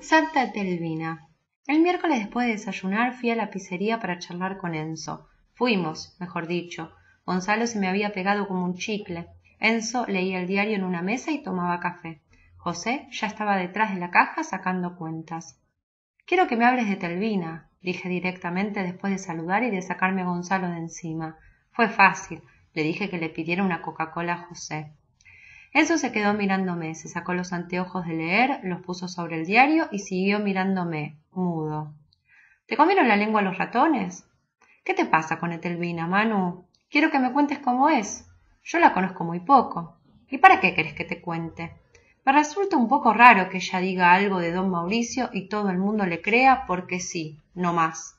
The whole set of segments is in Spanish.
Santa Telvina. El miércoles después de desayunar fui a la pizzería para charlar con Enzo. Fuimos, mejor dicho. Gonzalo se me había pegado como un chicle. Enzo leía el diario en una mesa y tomaba café. José ya estaba detrás de la caja sacando cuentas. Quiero que me hables de Telvina, dije directamente después de saludar y de sacarme a Gonzalo de encima. Fue fácil. Le dije que le pidiera una Coca-Cola a José. Eso se quedó mirándome, se sacó los anteojos de leer, los puso sobre el diario y siguió mirándome, mudo. ¿Te comieron la lengua los ratones? ¿Qué te pasa con Etelvina, Manu? Quiero que me cuentes cómo es. Yo la conozco muy poco. ¿Y para qué querés que te cuente? Me resulta un poco raro que ella diga algo de don Mauricio y todo el mundo le crea porque sí, no más.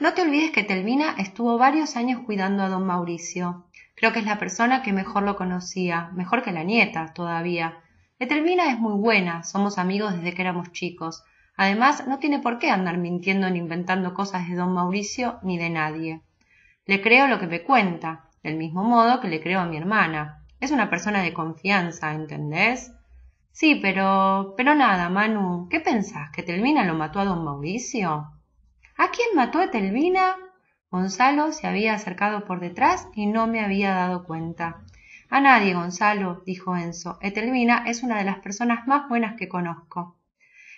No te olvides que Telmina estuvo varios años cuidando a don Mauricio. Creo que es la persona que mejor lo conocía, mejor que la nieta todavía. Telmina es muy buena, somos amigos desde que éramos chicos. Además, no tiene por qué andar mintiendo ni inventando cosas de don Mauricio ni de nadie. Le creo lo que me cuenta, del mismo modo que le creo a mi hermana. Es una persona de confianza, ¿entendés? Sí, pero. pero nada, Manu, ¿qué pensás? ¿Que Telmina lo mató a don Mauricio? ¿A quién mató Etelvina? Gonzalo se había acercado por detrás y no me había dado cuenta. A nadie, Gonzalo, dijo Enzo. Etelvina es una de las personas más buenas que conozco.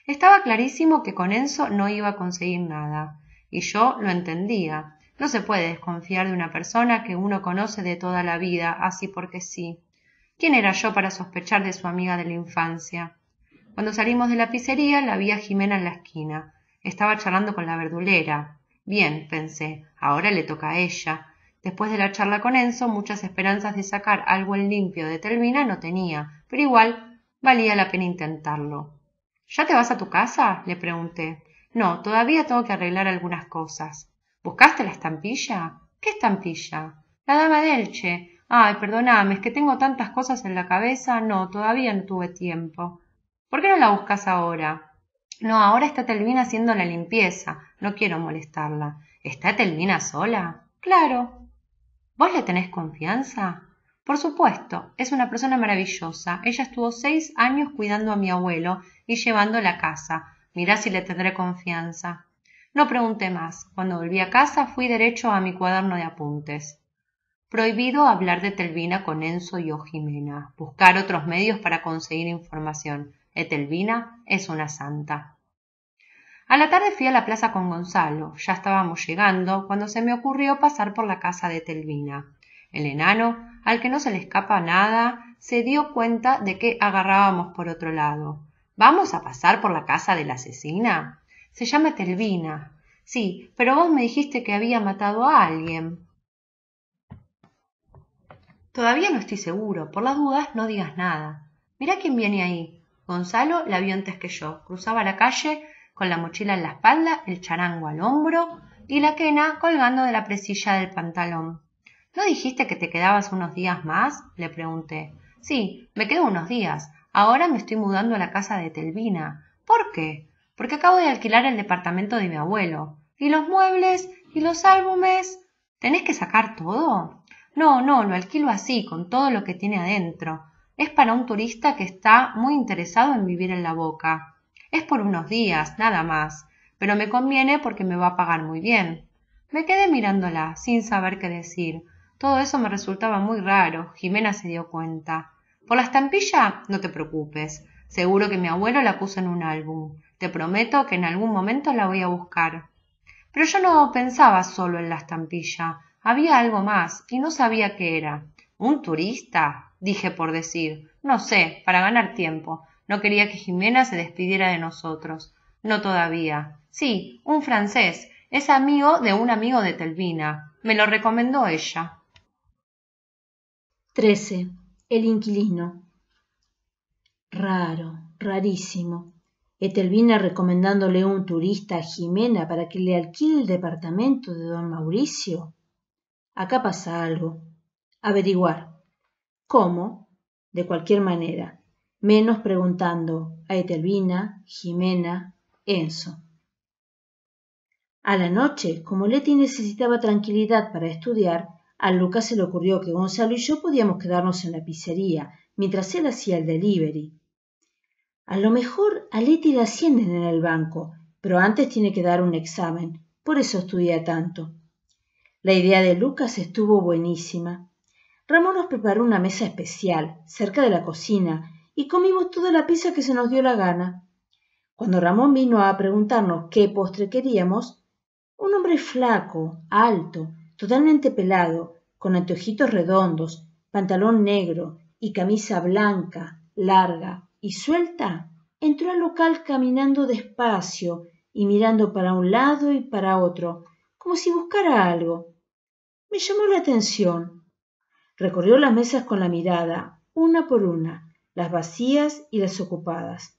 Estaba clarísimo que con Enzo no iba a conseguir nada, y yo lo entendía. No se puede desconfiar de una persona que uno conoce de toda la vida, así porque sí. ¿Quién era yo para sospechar de su amiga de la infancia? Cuando salimos de la pizzería la vi a Jimena en la esquina. Estaba charlando con la verdulera. Bien, pensé, ahora le toca a ella. Después de la charla con Enzo, muchas esperanzas de sacar algo en limpio de Termina no tenía, pero igual valía la pena intentarlo. ¿Ya te vas a tu casa? le pregunté. No, todavía tengo que arreglar algunas cosas. ¿Buscaste la estampilla? ¿Qué estampilla? La dama de Elche. Ay, perdoname, es que tengo tantas cosas en la cabeza. No, todavía no tuve tiempo. ¿Por qué no la buscas ahora? No, ahora está Telvina haciendo la limpieza. No quiero molestarla. ¿Está Telvina sola? Claro. ¿Vos le tenés confianza? Por supuesto, es una persona maravillosa. Ella estuvo seis años cuidando a mi abuelo y llevando la casa. Mirá si le tendré confianza. No pregunté más. Cuando volví a casa fui derecho a mi cuaderno de apuntes. Prohibido hablar de Telvina con Enzo y Ojimena. Jimena. Buscar otros medios para conseguir información. Etelvina es una santa. A la tarde fui a la plaza con Gonzalo. Ya estábamos llegando cuando se me ocurrió pasar por la casa de Etelvina. El enano, al que no se le escapa nada, se dio cuenta de que agarrábamos por otro lado. ¿Vamos a pasar por la casa de la asesina? Se llama Telvina. Sí, pero vos me dijiste que había matado a alguien. Todavía no estoy seguro. Por las dudas no digas nada. Mirá quién viene ahí. Gonzalo la vio antes que yo. Cruzaba la calle con la mochila en la espalda, el charango al hombro y la quena colgando de la presilla del pantalón. ¿No dijiste que te quedabas unos días más? le pregunté. Sí, me quedo unos días. Ahora me estoy mudando a la casa de Telvina. ¿Por qué? Porque acabo de alquilar el departamento de mi abuelo. ¿Y los muebles? ¿Y los álbumes? ¿Tenés que sacar todo? No, no, lo alquilo así, con todo lo que tiene adentro. Es para un turista que está muy interesado en vivir en la boca. Es por unos días, nada más, pero me conviene porque me va a pagar muy bien. Me quedé mirándola, sin saber qué decir. Todo eso me resultaba muy raro, Jimena se dio cuenta. Por la estampilla, no te preocupes. Seguro que mi abuelo la puso en un álbum. Te prometo que en algún momento la voy a buscar. Pero yo no pensaba solo en la estampilla. Había algo más y no sabía qué era. ¿Un turista? dije por decir, no sé, para ganar tiempo. No quería que Jimena se despidiera de nosotros. No todavía. Sí, un francés. Es amigo de un amigo de Telvina. Me lo recomendó ella. 13. El inquilino. Raro, rarísimo. Etelvina recomendándole un turista a Jimena para que le alquile el departamento de don Mauricio. Acá pasa algo. Averiguar. ¿Cómo? De cualquier manera, menos preguntando a Etelvina, Jimena, Enzo. A la noche, como Leti necesitaba tranquilidad para estudiar, a Lucas se le ocurrió que Gonzalo y yo podíamos quedarnos en la pizzería mientras él hacía el delivery. A lo mejor a Leti la ascienden en el banco, pero antes tiene que dar un examen, por eso estudia tanto. La idea de Lucas estuvo buenísima. Ramón nos preparó una mesa especial, cerca de la cocina, y comimos toda la pizza que se nos dio la gana. Cuando Ramón vino a preguntarnos qué postre queríamos, un hombre flaco, alto, totalmente pelado, con anteojitos redondos, pantalón negro y camisa blanca, larga y suelta, entró al local caminando despacio y mirando para un lado y para otro, como si buscara algo. Me llamó la atención Recorrió las mesas con la mirada, una por una, las vacías y las ocupadas.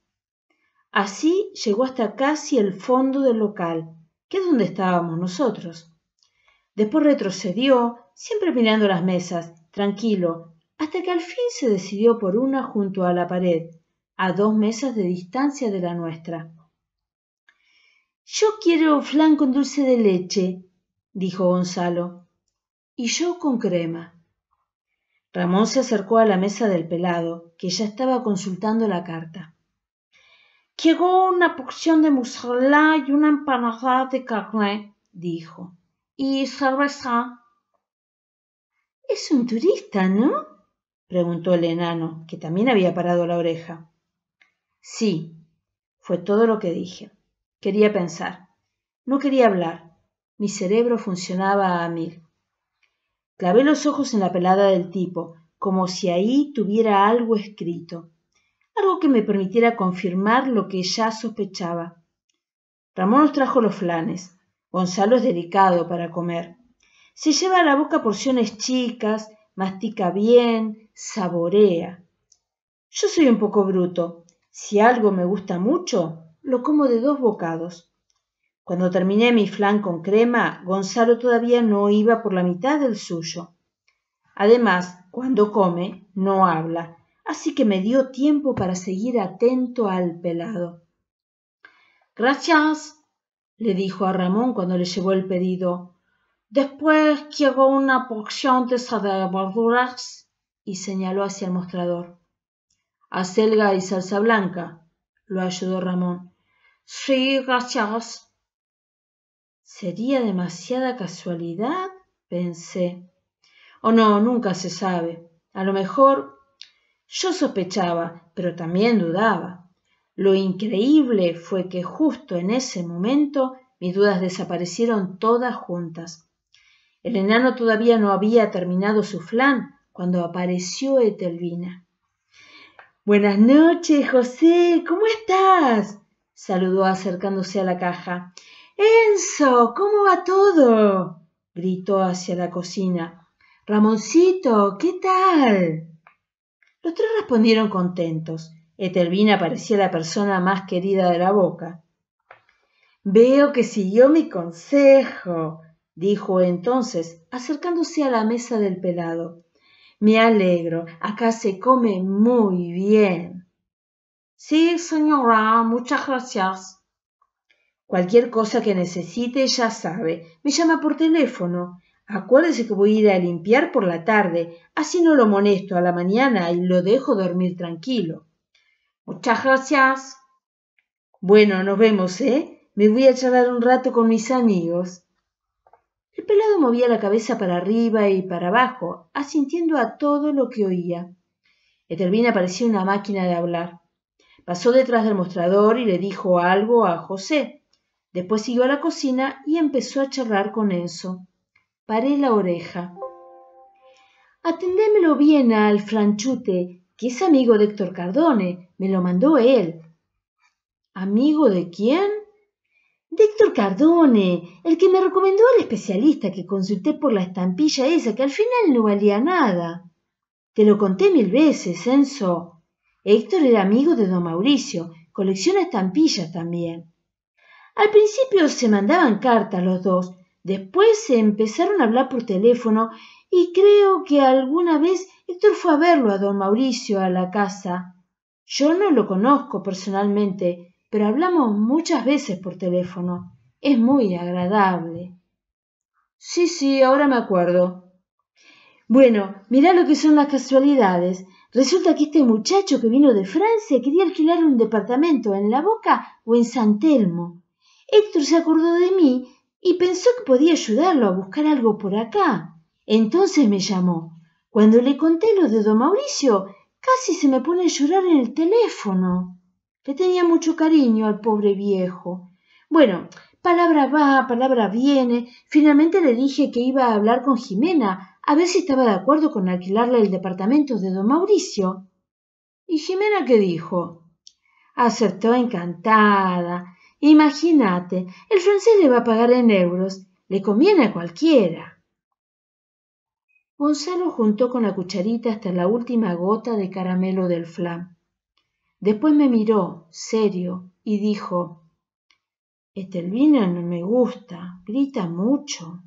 Así llegó hasta casi el fondo del local, que es donde estábamos nosotros. Después retrocedió, siempre mirando las mesas, tranquilo, hasta que al fin se decidió por una junto a la pared, a dos mesas de distancia de la nuestra. Yo quiero flan con dulce de leche, dijo Gonzalo. Y yo con crema. Ramón se acercó a la mesa del pelado, que ya estaba consultando la carta. Llegó una porción de musarla y una empanada de carne, dijo. ¿Y cerveza? Es un turista, ¿no? preguntó el enano, que también había parado la oreja. Sí, fue todo lo que dije. Quería pensar. No quería hablar. Mi cerebro funcionaba a mil. Clavé los ojos en la pelada del tipo, como si ahí tuviera algo escrito, algo que me permitiera confirmar lo que ya sospechaba. Ramón nos trajo los flanes. Gonzalo es delicado para comer. Se lleva a la boca porciones chicas, mastica bien, saborea. Yo soy un poco bruto. Si algo me gusta mucho, lo como de dos bocados. Cuando terminé mi flan con crema, Gonzalo todavía no iba por la mitad del suyo. Además, cuando come, no habla, así que me dio tiempo para seguir atento al pelado. Gracias, le dijo a Ramón cuando le llevó el pedido. Después quiero una porción de esa de verduras y señaló hacia el mostrador. Acelga y salsa blanca, lo ayudó Ramón. Sí, gracias, ¿Sería demasiada casualidad? pensé. O oh, no, nunca se sabe. A lo mejor yo sospechaba, pero también dudaba. Lo increíble fue que justo en ese momento mis dudas desaparecieron todas juntas. El enano todavía no había terminado su flan cuando apareció Etelvina. Buenas noches, José, ¿cómo estás? saludó acercándose a la caja. Enzo, ¿cómo va todo? gritó hacia la cocina. Ramoncito, ¿qué tal? Los tres respondieron contentos. Etervina parecía la persona más querida de la boca. Veo que siguió mi consejo, dijo entonces, acercándose a la mesa del pelado. Me alegro, acá se come muy bien. Sí, señora, muchas gracias, Cualquier cosa que necesite, ya sabe. Me llama por teléfono. Acuérdese que voy a ir a limpiar por la tarde, así no lo molesto a la mañana y lo dejo dormir tranquilo. Muchas gracias. Bueno, nos vemos, ¿eh? Me voy a charlar un rato con mis amigos. El pelado movía la cabeza para arriba y para abajo, asintiendo a todo lo que oía. Etervina parecía una máquina de hablar. Pasó detrás del mostrador y le dijo algo a José. Después siguió a la cocina y empezó a charlar con Enzo. Paré la oreja. Atendémelo bien al franchute, que es amigo de Héctor Cardone. Me lo mandó él. ¿Amigo de quién? De Héctor Cardone, el que me recomendó al especialista que consulté por la estampilla esa, que al final no valía nada. Te lo conté mil veces, Enzo. Héctor era amigo de don Mauricio, colecciona estampillas también. Al principio se mandaban cartas los dos, después se empezaron a hablar por teléfono y creo que alguna vez Héctor fue a verlo a don Mauricio a la casa. Yo no lo conozco personalmente, pero hablamos muchas veces por teléfono. Es muy agradable. Sí, sí, ahora me acuerdo. Bueno, mirá lo que son las casualidades. Resulta que este muchacho que vino de Francia quería alquilar un departamento en La Boca o en San Telmo. Héctor se acordó de mí y pensó que podía ayudarlo a buscar algo por acá. Entonces me llamó. Cuando le conté lo de don Mauricio, casi se me pone a llorar en el teléfono. Le tenía mucho cariño al pobre viejo. Bueno, palabra va, palabra viene. Finalmente le dije que iba a hablar con Jimena, a ver si estaba de acuerdo con alquilarle el departamento de don Mauricio. ¿Y Jimena qué dijo? Aceptó encantada. Imagínate, el francés le va a pagar en euros. Le conviene a cualquiera. Gonzalo juntó con la cucharita hasta la última gota de caramelo del flan. Después me miró, serio, y dijo Este vino no me gusta, grita mucho.